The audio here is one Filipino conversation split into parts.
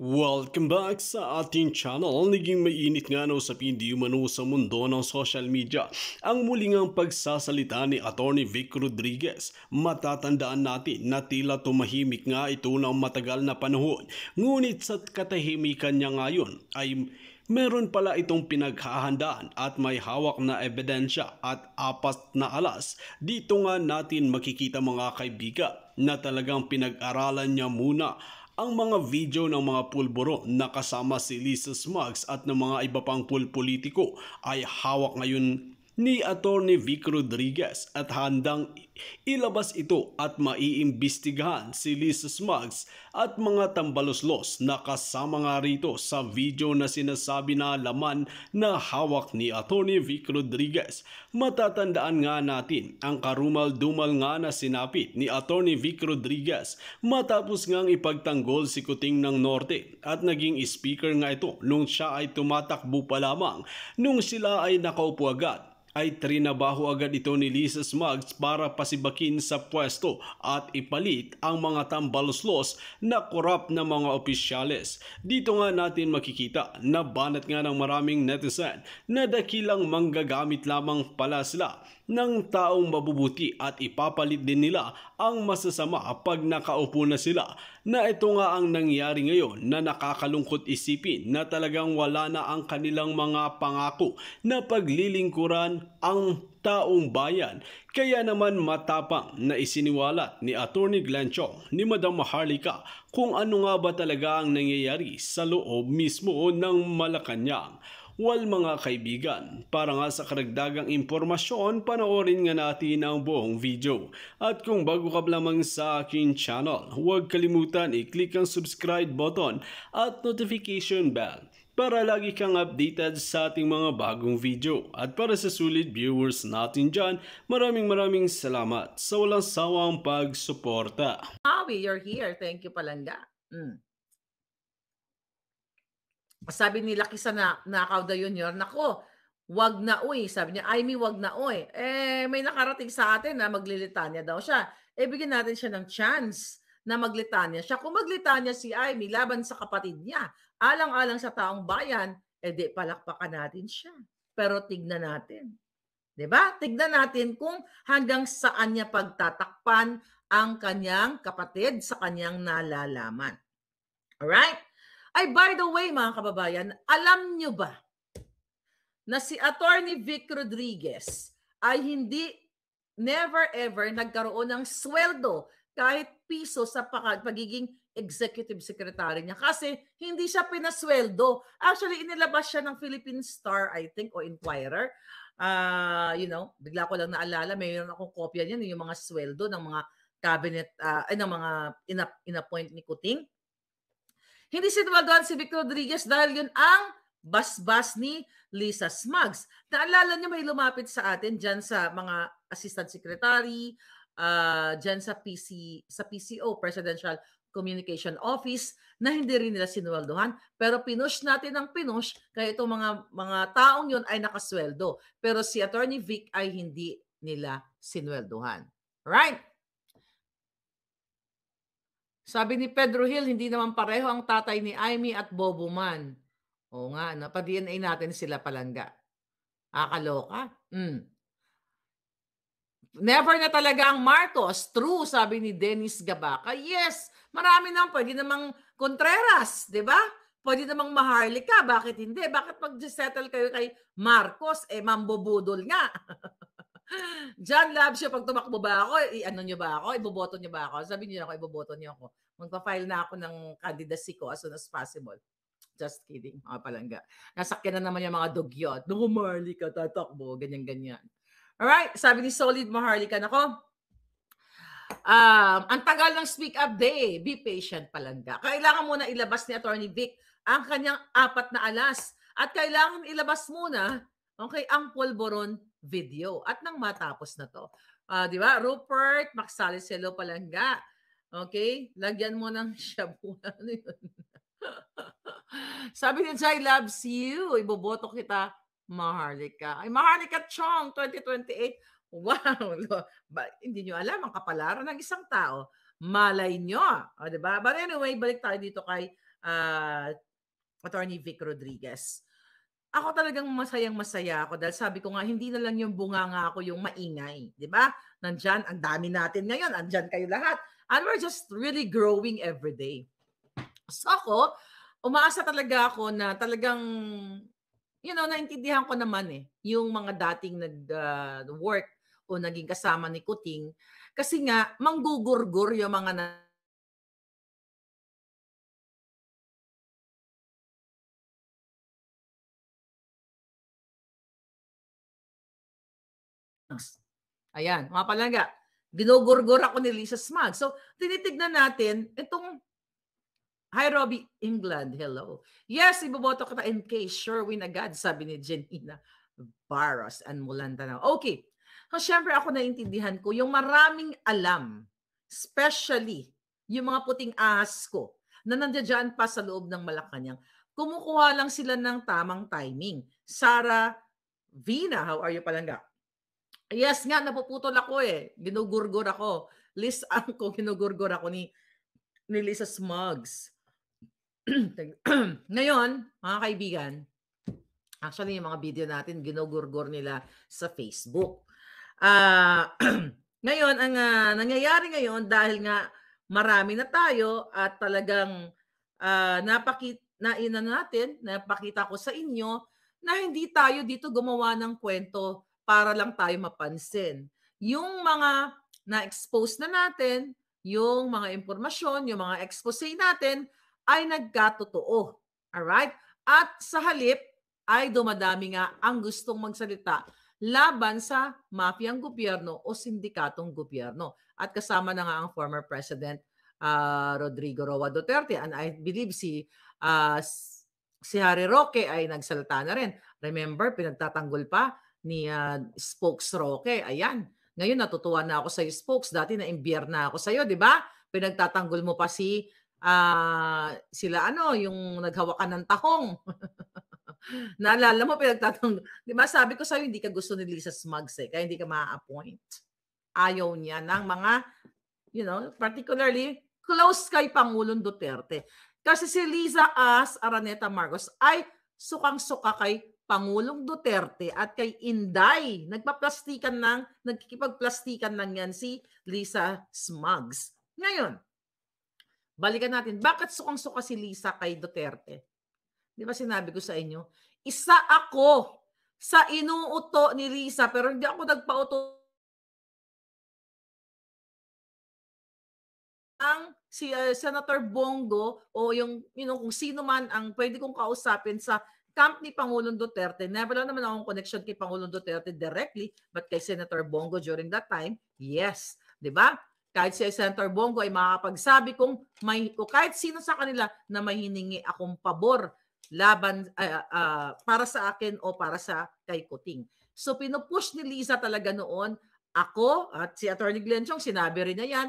Welcome back sa ating channel. Naging mainit nga na usapin di umano sa mundo ng social media. Ang muling ang pagsasalita ni Atty. Vic Rodriguez. Matatandaan natin na tila tumahimik nga ito ng matagal na panahon. Ngunit sa katahimikan niya ngayon ay meron pala itong pinaghahandaan at may hawak na ebidensya at apat na alas. Dito nga natin makikita mga kaibigan na talagang pinag-aralan niya muna ang mga video ng mga pulburo na kasama si Lisa Smugs at ng mga iba pang pulpolitiko ay hawak ngayon ni Attorney Vic Rodriguez at handang ilabas ito at maiimbestigahan si Lisa Smugs at mga tambaloslos na kasama nga rito sa video na sinasabi na laman na hawak ni Attorney Vic Rodriguez. Matatandaan nga natin ang karumal-dumal nga na sinapit ni Attorney Vic Rodriguez matapos ngang ipagtanggol si Kuting ng Norte at naging speaker nga ito nung siya ay tumatakbo pa lamang nung sila ay nakaupo agad ay trinabaho agad ito ni Lisa Smugs para pasibakin sa pwesto at ipalit ang mga tambaloslos na korap na mga opisyales. Dito nga natin makikita na banat nga ng maraming netizen na dakilang manggagamit lamang pala sila ng taong mabubuti at ipapalit din nila ang masasama pag nakaupo na sila na ito nga ang nangyari ngayon na nakakalungkot isipin na talagang wala na ang kanilang mga pangako na paglilingkuran ang taong bayan. Kaya naman matapang na isiniwalat ni Attorney Glenn ni Madam Maharlika kung ano nga ba talaga ang nangyayari sa loob mismo ng Malacanang. Well mga kaibigan, para nga sa karagdagang impormasyon, panoorin nga natin ang buong video. At kung bago ka lamang sa aking channel, huwag kalimutan i-click ang subscribe button at notification bell para lagi kang updated sa ating mga bagong video. At para sa sulit viewers natin dyan, maraming maraming salamat sa walang sawang pagsuporta. Awi, you're here. Thank you palangga. Mm sabi ni Lucky sa na, nakaw daw junior, nako, wag na uy. Sabi niya, Amy, wag na uy. Eh, may nakarating sa atin na maglilitanya daw siya. Eh, bigyan natin siya ng chance na maglitanya siya. Kung maglitanya si Amy laban sa kapatid niya, alang-alang sa taong bayan, eh di palakpakan natin siya. Pero tignan natin. 'Di ba? Tignan natin kung hanggang saan niya pagtatakpan ang kanyang kapatid sa kanyang nalalaman. All right? Ay, by the way, mga kababayan, alam nyo ba na si Attorney Vic Rodriguez ay hindi never ever nagkaroon ng sweldo kahit piso sa pagiging executive secretary niya kasi hindi siya pinasweldo. Actually, inilabas siya ng Philippine Star, I think, o Inquirer. Uh, you know, bigla ko lang naalala, mayroon akong kopya niyan, yung mga sweldo ng mga cabinet, uh, ay, ng mga inap- inappoint ni Kuting. Hindi sinwaldoan si Victor Rodriguez dahil yun ang basbas ni Lisa Smugs. Naalala niyo may lumapit sa atin dyan sa mga assistant secretary, uh, dyan sa, PC, sa PCO, Presidential Communication Office, na hindi rin nila sinuwaldohan. Pero pinush natin ang pinush, kaya itong mga, mga taong yun ay nakasweldo. Pero si Attorney Vic ay hindi nila sinweldohan. Right? Sabi ni Pedro Hill, hindi naman pareho ang tatay ni Amy at Bobo man. Oo nga, no? pa-DNA natin sila palangga. Akaloka. Mm. Never na talaga ang Marcos. True, sabi ni Dennis Gabaka. Yes, marami nang pwede namang Contreras, di ba? Pwede namang maharlika. Bakit hindi? Bakit mag-settle kayo kay Marcos? Eh, mambobudol nga. John siya, pag tumakbo ba ako, i-ano nyo ba ako? Iboboto nyo ba ako? Sabi niyo ako, iboboto nyo ako. Magpa-file na ako ng candidacy ko as soon as possible. Just kidding, mga palangga. Nasakyan na naman yung mga dugyo. Lumarli ka, tatakbo, ganyan-ganyan. Alright, sabi ni Solid Maharlika, nako, um, ang tagal ng speak up day, be patient palangga. Kailangan muna ilabas ni Attorney Vic ang kanyang apat na alas at kailangan ilabas muna okay, ang polboron video. At nang matapos na to, uh, di ba? Rupert Maxalicelo Palanga. Okay? Lagyan mo ng shabu. Ano yun? Sabi ni Jai loves you. Iboboto kita, Maharlika. Ay, Maharlika Chong, 2028. Wow! Ba, hindi nyo alam ang kapalaran ng isang tao. Malay nyo. O, ah, ba? But anyway, balik tayo dito kay uh, Attorney Vic Rodriguez. Ako talagang masayang-masaya ako dahil sabi ko nga, hindi na lang yung bunga nga ako yung maingay. Di ba? Nandiyan ang dami natin ngayon. andiyan kayo lahat. And we're just really growing every day. So ako, umaasa talaga ako na talagang, you know, naintindihan ko naman eh, yung mga dating nag-work ah, uh, o naging kasama ni Kuting. Kasi nga, manggugurgur yung mga na Smugs. Ayan, mga palangga. Ginugurgur ako ni Lisa Smugs. So, tinitignan natin itong Hi, Robbie England. Hello. Yes, iboboto kita in case Sure, Sherwin agad, sabi ni Janina Barros and Mulanda na. Okay. So, syempre ako naintindihan ko yung maraming alam, especially yung mga puting ahas ko na nandiyan pa sa loob ng Malacanang. Kumukuha lang sila ng tamang timing. Sara Vina, how are you palangga? Yes nga, napuputol ako eh. Ginugurgor ako. Liz ko ginugurgor ako ni, ni Lisa Smugs. Ngayon, mga kaibigan, actually yung mga video natin, ginugurgor nila sa Facebook. Uh, ngayon, ang uh, nangyayari ngayon dahil nga marami na tayo at talagang uh, ah, napakita na ina natin, napakita ko sa inyo na hindi tayo dito gumawa ng kwento para lang tayo mapansin. Yung mga na-expose na natin, yung mga impormasyon, yung mga expose natin, ay nagkatotoo. Alright? At sa halip, ay dumadami nga ang gustong magsalita laban sa mafiyang gobyerno o sindikatong gobyerno. At kasama na nga ang former President uh, Rodrigo Roa Duterte and I believe si uh, si Harry Roque ay nagsalita na rin. Remember, pinagtatanggol pa ni uh, Spokes Roque. Ayan. Ngayon natutuwa na ako sa Spokes. Dati na na ako sa iyo, 'di ba? Pinagtatanggol mo pa si uh, sila ano, yung naghawakan ng tahong. Naalala mo pinagtatanggol. 'Di ba? Sabi ko sa iyo hindi ka gusto ni Lisa Smugs eh, kaya hindi ka ma-appoint. Ayaw niya ng mga you know, particularly close kay Pangulong Duterte. Kasi si Liza As Araneta Marcos ay sukang-suka kay Pangulong Duterte at kay Inday. Nagpaplastikan ng, nagkikipagplastikan ng yan si Lisa Smugs. Ngayon, balikan natin, bakit sukang-suka si Lisa kay Duterte? Di ba sinabi ko sa inyo, isa ako sa inuuto ni Lisa pero hindi ako nagpauto ang si uh, Senator Bongo o yung you know, kung sino man ang pwede kong kausapin sa camp ni Pangulong Duterte, na wala naman akong connection kay Pangulong Duterte directly, but kay Senator Bongo during that time, yes. ba? Diba? Kahit si Senator Bongo ay makakapagsabi kung may, o kahit sino sa kanila na may hiningi akong pabor laban uh, uh, para sa akin o para sa kay Kuting. So pinupush ni Lisa talaga noon ako at si Attorney Glenn Chong, sinabi rin niya yan,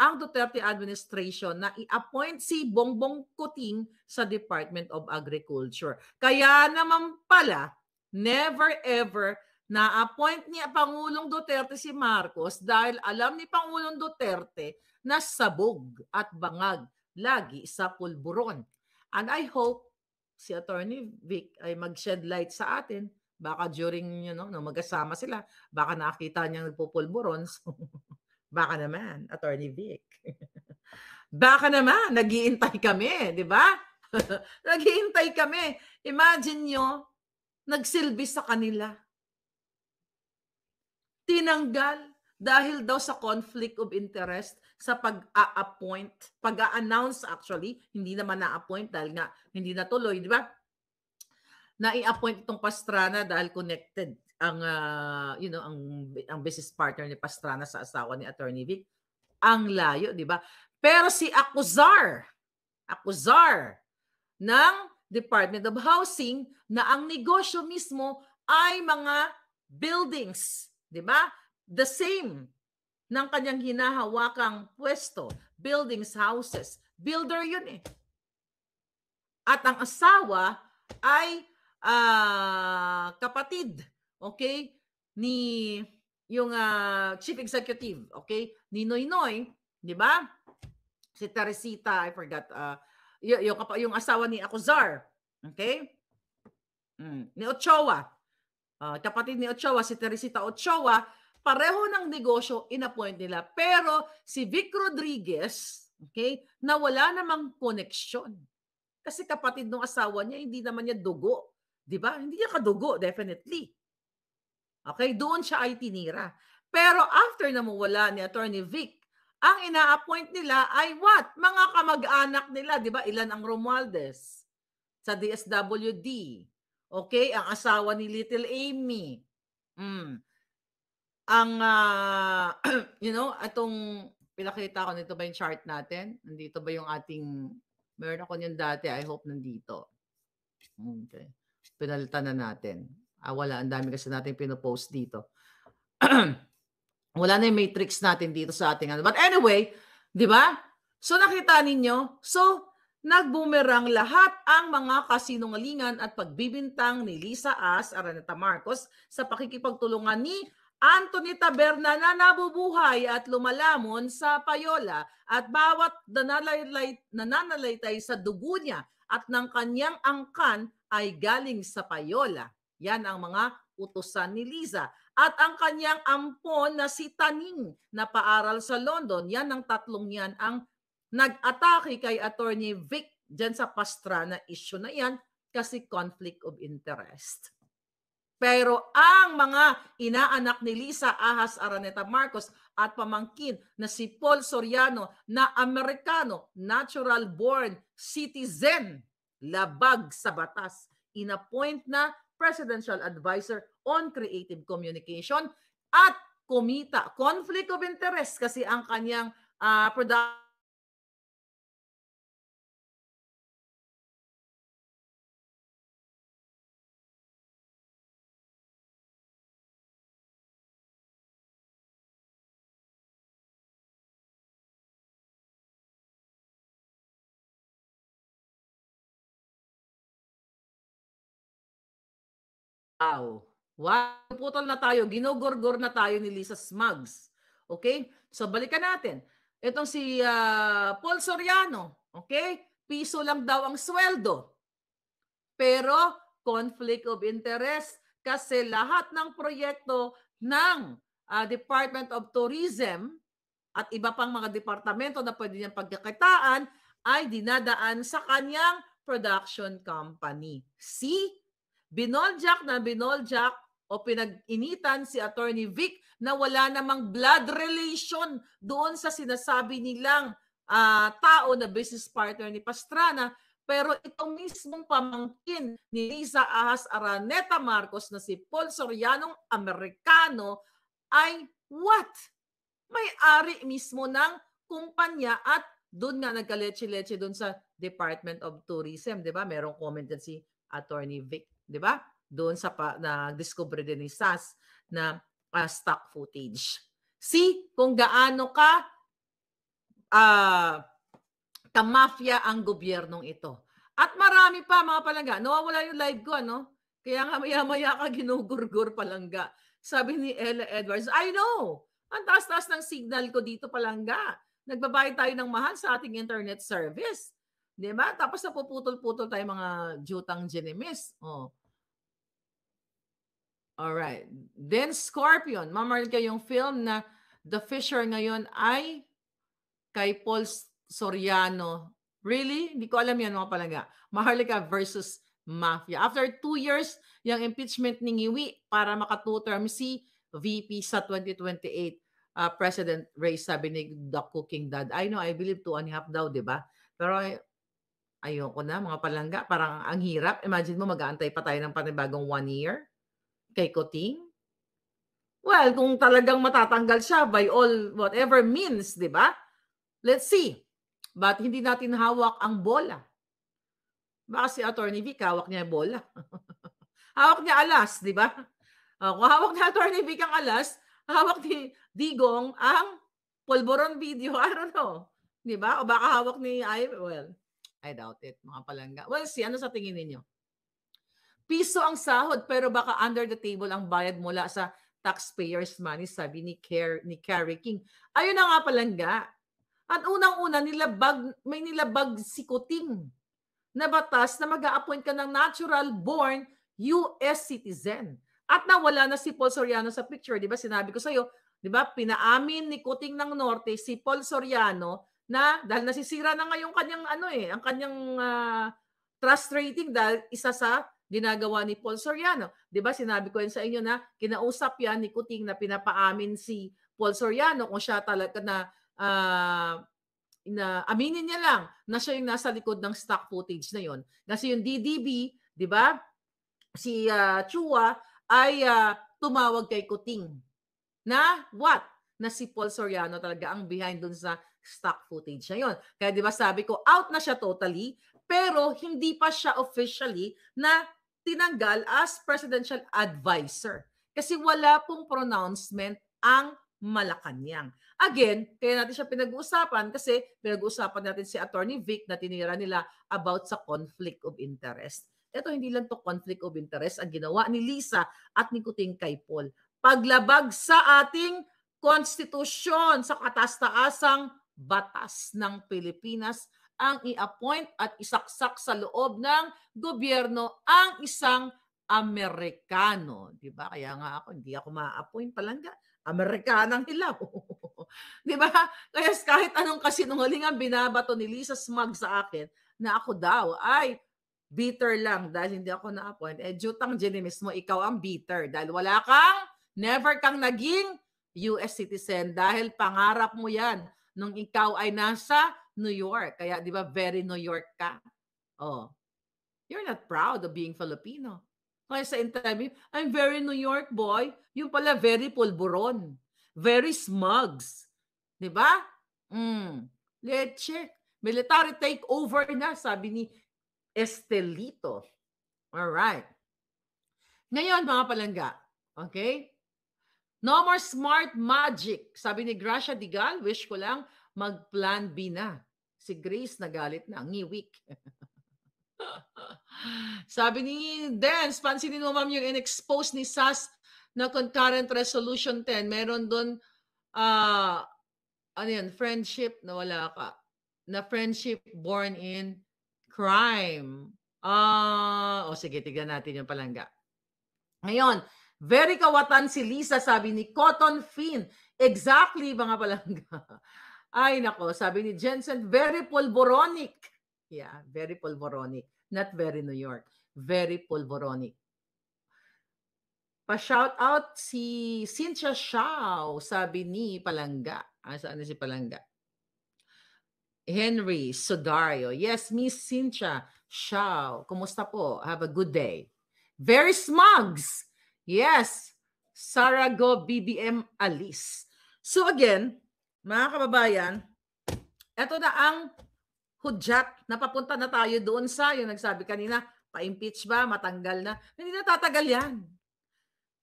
ang Duterte administration na i-appoint si Bongbong Kuting sa Department of Agriculture. Kaya naman pala, never ever na-appoint ni Pangulong Duterte si Marcos dahil alam ni Pangulong Duterte na sabog at bangag lagi sa pulburon. And I hope si Attorney Vic ay mag-shed light sa atin. Baka during, you know, no, magkasama sila, baka nakita niya nagpupulburon. So, Baka naman, Attorney Vic. Baka naman, nagiintay kami, di ba? nagiintay kami. Imagine nyo, nagsilbi sa kanila. Tinanggal dahil daw sa conflict of interest sa pag-a-appoint, pag-a-announce actually, hindi naman na-appoint dahil nga hindi natuloy, di ba? Na i-appoint itong Pastrana dahil connected ang uh, you know ang ang business partner ni Pastrana sa asawa ni Attorney Vic ang layo di ba pero si Akuzar Akuzar ng Department of Housing na ang negosyo mismo ay mga buildings di ba the same ng kanyang hinahawakang pwesto buildings houses builder yun eh at ang asawa ay uh, kapatid okay, ni yung uh, chief executive, okay, ni Noy Noy, di ba? Si Teresita, I forgot, uh, y- yung, yung asawa ni Acuzar, okay? Mm, ni Ochoa, uh, kapatid ni Ochoa, si Teresita Ochoa, pareho ng negosyo, inappoint nila. Pero si Vic Rodriguez, okay, na wala namang koneksyon. Kasi kapatid ng asawa niya, hindi naman niya dugo. Di ba? Hindi niya kadugo, definitely. Okay, doon siya ay tinira. Pero after na mawala ni Attorney Vic, ang ina-appoint nila ay what? Mga kamag-anak nila, 'di ba? Ilan ang Romualdez sa DSWD. Okay, ang asawa ni Little Amy. Mm. Ang uh, you know, atong pinakita ko nito ba yung chart natin? Nandito ba yung ating meron ako niyan dati, I hope nandito. Okay. Pinalitan na natin. Ah, wala. Ang dami kasi natin pinopost dito. wala na yung matrix natin dito sa ating ano. But anyway, di ba? So nakita ninyo, so nagbumerang lahat ang mga kasinungalingan at pagbibintang ni Lisa As, Araneta Marcos sa pakikipagtulungan ni Anthony Taberna na nabubuhay at lumalamon sa payola at bawat nananalaytay sa dugo niya at ng kanyang angkan ay galing sa payola. Yan ang mga utusan ni Liza. At ang kanyang ampon na si Taning na paaral sa London, yan ang tatlong yan ang nag-atake kay Attorney Vic dyan sa Pastrana issue na yan kasi conflict of interest. Pero ang mga inaanak ni Lisa Ahas Araneta Marcos at pamangkin na si Paul Soriano na Amerikano, natural born citizen, labag sa batas, inappoint na Presidential Advisor on Creative Communication at kumita. Conflict of interest kasi ang kanyang uh, ah, production Wow. Wow, putol na tayo. Ginogorgor na tayo ni Lisa Smugs. Okay? So balikan natin. Itong si uh, Paul Soriano, okay? Piso lang daw ang sweldo. Pero conflict of interest kasi lahat ng proyekto ng uh, Department of Tourism at iba pang mga departamento na pwede niyang pagkakitaan ay dinadaan sa kanyang production company. See? binoljak na binoljak o pinag-initan si Attorney Vic na wala namang blood relation doon sa sinasabi nilang uh, tao na business partner ni Pastrana pero itong mismong pamangkin ni Lisa Ahas Araneta Marcos na si Paul Sorianong Amerikano ay what? May-ari mismo ng kumpanya at doon nga nagka-leche-leche doon sa Department of Tourism, di ba? Merong comment si Attorney Vic. 'di ba? Doon sa pa, na discover din ni SAS na uh, stock footage. See kung gaano ka uh, ah, tamafia ang gobyernong ito. At marami pa mga palangga. Nawawala yung live ko, ano? Kaya nga maya-maya ka ginugurgur palangga. Sabi ni Ella Edwards, I know! Ang taas-taas ng signal ko dito palangga. Nagbabayad tayo ng mahal sa ating internet service. Di ba? Tapos napuputol-putol tayo mga jutang genimis. Oh. All right. Then Scorpion, mamaril yung film na The Fisher ngayon ay kay Paul Soriano. Really? Hindi ko alam yan mga palaga. Maharlika versus Mafia. After two years, yung impeachment ni Ngiwi para makatuterm si VP sa 2028 uh, ah, President race, sabi ni The Cooking Dad. I know, I believe two and a half daw, di ba? Pero ayoko na mga palangga. Parang ang hirap. Imagine mo, mag-aantay pa tayo ng panibagong one year. Kay Coting? Well, kung talagang matatanggal siya by all whatever means, di ba? Let's see. But hindi natin hawak ang bola? Baka si Attorney Vic, hawak niya bola. hawak niya alas, di ba? Uh, kung hawak na Attorney Vic ang alas, hawak ni Digong ang polboron video. I don't know. Di ba? O baka hawak ni I, well, I doubt it, mga palangga. Well, si ano sa tingin ninyo? piso ang sahod pero baka under the table ang bayad mula sa taxpayers money sabi ni Care ni Carrie King. Ayun na nga palangga. At unang-una nilabag may nilabag si Kuting na batas na mag appoint ka ng natural born US citizen. At nawala na si Paul Soriano sa picture, 'di ba? Sinabi ko sa iyo, 'di ba? Pinaamin ni Kuting ng Norte si Paul Soriano na dahil nasisira na ngayon kanyang ano eh, ang kanyang uh, trust rating dahil isa sa ginagawa ni Paul Soriano. 'Di ba sinabi ko yan sa inyo na kinausap yan ni Kuting na pinapaamin si Paul Soriano kung siya talaga na uh, na aminin niya lang na siya yung nasa likod ng stock footage na yon. Kasi yung DDB, 'di ba? Si uh, Chua ay uh, tumawag kay Kuting na what? Na si Paul Soriano talaga ang behind dun sa stock footage na yon. Kaya di ba sabi ko, out na siya totally, pero hindi pa siya officially na tinanggal as presidential adviser Kasi wala pong pronouncement ang Malacanang. Again, kaya natin siya pinag-uusapan kasi pinag-uusapan natin si Attorney Vic na tinira nila about sa conflict of interest. Ito hindi lang to conflict of interest ang ginawa ni Lisa at ni Kuting kay Paul. Paglabag sa ating konstitusyon sa katastaasang batas ng Pilipinas ang i-appoint at isaksak sa loob ng gobyerno ang isang Amerikano. Di ba? Kaya nga ako, hindi ako ma-appoint palangga. Amerikanang hilaw. di ba? Kaya kahit anong kasinungalingan binabato ni Lisa Smug sa akin na ako daw ay bitter lang dahil hindi ako na-appoint. Eh, jutang Jenny mo, ikaw ang bitter dahil wala kang, never kang naging US citizen dahil pangarap mo yan nung ikaw ay nasa New York. Kaya, di ba, very New York ka. Oh. You're not proud of being Filipino. Kaya sa interview, I'm very New York boy. Yung pala, very polburon. Very smugs. Di ba? Mm. Leche. check. Military takeover na, sabi ni Estelito. All right. Ngayon, mga palangga, okay? No more smart magic. Sabi ni Gracia Digal, wish ko lang, mag-plan B na. Si Grace nagalit na, ngiwik. Sabi ni Dance, pansinin mo ma'am yung in-expose ni SAS na concurrent resolution 10. Meron doon, uh, ah, ano yun, friendship na wala ka. Na friendship born in crime. Ah, uh, o oh, sige, tignan natin yung palangga. Ngayon, very kawatan si Lisa, sabi ni Cotton Finn. Exactly, mga palangga. Ay nako, sabi ni Jensen, very polvoronic. Yeah, very polvoronic. Not very New York. Very polvoronic. Pa-shout out si Cynthia Shaw, sabi ni Palanga. Ah, saan na si Palanga? Henry Sodario. Yes, Miss Cynthia Shaw. Kumusta po? Have a good day. Very smugs. Yes. Sarago BBM Alice. So again, mga kababayan, eto na ang hudyat Napapunta na tayo doon sa, yung nagsabi kanina, pa-impeach ba, matanggal na. Hindi na tatagal yan.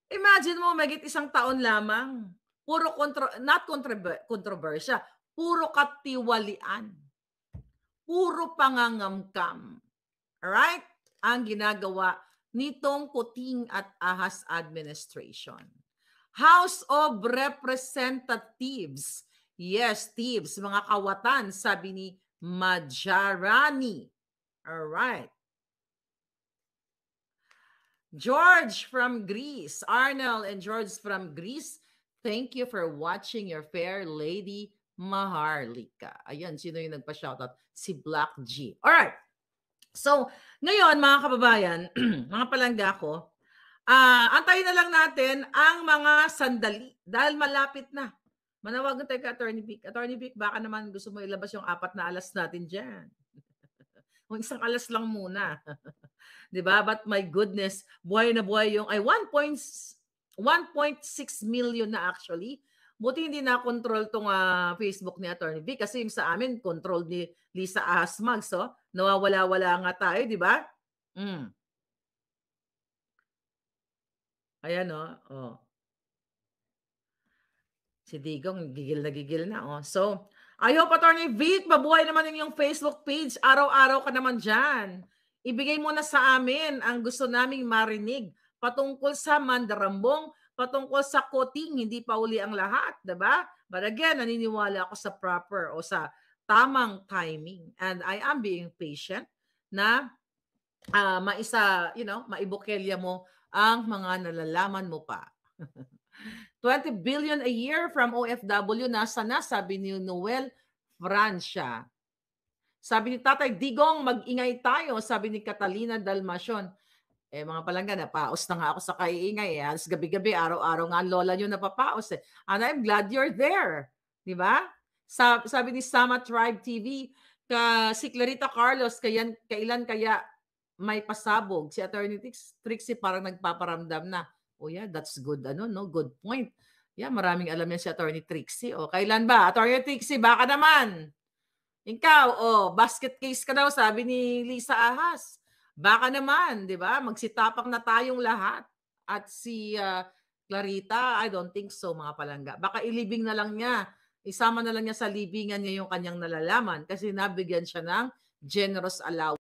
Imagine mo, magit isang taon lamang. Puro kontro, not controver, puro katiwalian. Puro pangangamkam. Alright? Ang ginagawa nitong Kuting at Ahas Administration. House of Representatives Yes, thieves, mga kawatan, sabi ni Majarani. All right. George from Greece, Arnold and George from Greece, thank you for watching your fair lady Maharlika. Ayan, sino yung nagpa-shoutout? Si Black G. All right. So, ngayon mga kababayan, mga palangga ko, uh, antayin na lang natin ang mga sandali dahil malapit na Manawagan tayo kay Attorney Vic. Attorney Vic, baka naman gusto mo ilabas yung apat na alas natin dyan. o isang alas lang muna. di ba? But my goodness, buhay na buhay yung, ay 1.6 million na actually. Buti hindi na control tong uh, Facebook ni Attorney Vic kasi yung sa amin control ni Lisa Asmag. So, nawawala-wala nga tayo, di ba? Mm. Ayan, oh. oh. Si Digong, gigil na gigil na. Oh. So, I hope, Attorney Vic, mabuhay naman yung Facebook page. Araw-araw ka naman dyan. Ibigay mo na sa amin ang gusto naming marinig patungkol sa mandarambong, patungkol sa koting, hindi pa uli ang lahat, ba? Diba? But again, naniniwala ako sa proper o sa tamang timing. And I am being patient na uh, maisa, you know, maibukelya mo ang mga nalalaman mo pa. 20 billion a year from OFW. Nasa na? Sabi ni Noel Francia. Sabi ni Tatay Digong, mag-ingay tayo. Sabi ni Catalina Dalmacion. Eh mga palangga, napaos na nga ako sa kaiingay. Eh. Halos gabi-gabi, araw-araw nga, lola nyo napapaos. Eh. And I'm glad you're there. Di ba? Sabi, sabi ni Sama Tribe TV, ka, si Clarita Carlos, kayan, kailan kaya may pasabog? Si Attorney Trixie parang nagpaparamdam na. Oh yeah, that's good ano no, good point. Yeah, maraming alam yan si Attorney Trixie. Oh, kailan ba? Attorney Trixie, baka naman. Ikaw, oh, basket case ka daw, sabi ni Lisa Ahas. Baka naman, di ba? Magsitapang na tayong lahat. At si uh, Clarita, I don't think so, mga palangga. Baka ilibing na lang niya. Isama na lang niya sa libingan niya yung kanyang nalalaman kasi nabigyan siya ng generous allowance.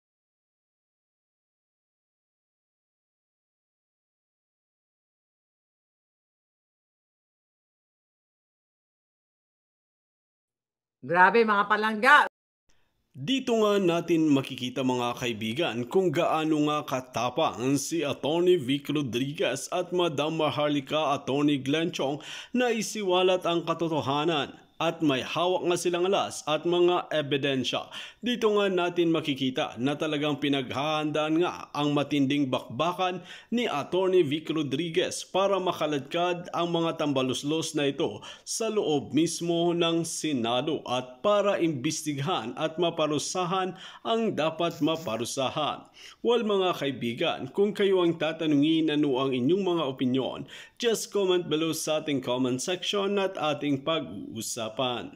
Grabe mga palangga! Dito nga natin makikita mga kaibigan kung gaano nga katapang si Atty. Vic Rodriguez at Madam Maharlika Attorney Glenchong na isiwalat ang katotohanan at may hawak nga silang alas at mga ebidensya. Dito nga natin makikita na talagang pinaghahandaan nga ang matinding bakbakan ni Attorney Vic Rodriguez para makaladkad ang mga tambaluslos na ito sa loob mismo ng Senado at para imbestigahan at maparusahan ang dapat maparusahan. Well mga kaibigan, kung kayo ang tatanungin ano ang inyong mga opinyon, just comment below sa ating comment section at ating pag-uusap up on?